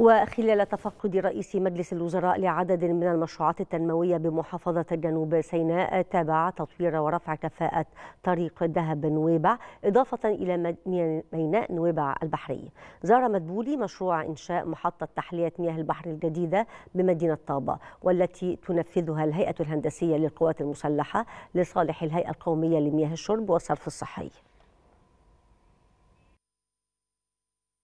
وخلال تفقد رئيس مجلس الوزراء لعدد من المشروعات التنموية بمحافظة جنوب سيناء تابع تطوير ورفع كفاءة طريق ذهب نويبع إضافة إلى ميناء نويبع البحري زار مدبولي مشروع إنشاء محطة تحلية مياه البحر الجديدة بمدينة طابة والتي تنفذها الهيئة الهندسية للقوات المسلحة لصالح الهيئة القومية لمياه الشرب والصرف الصحي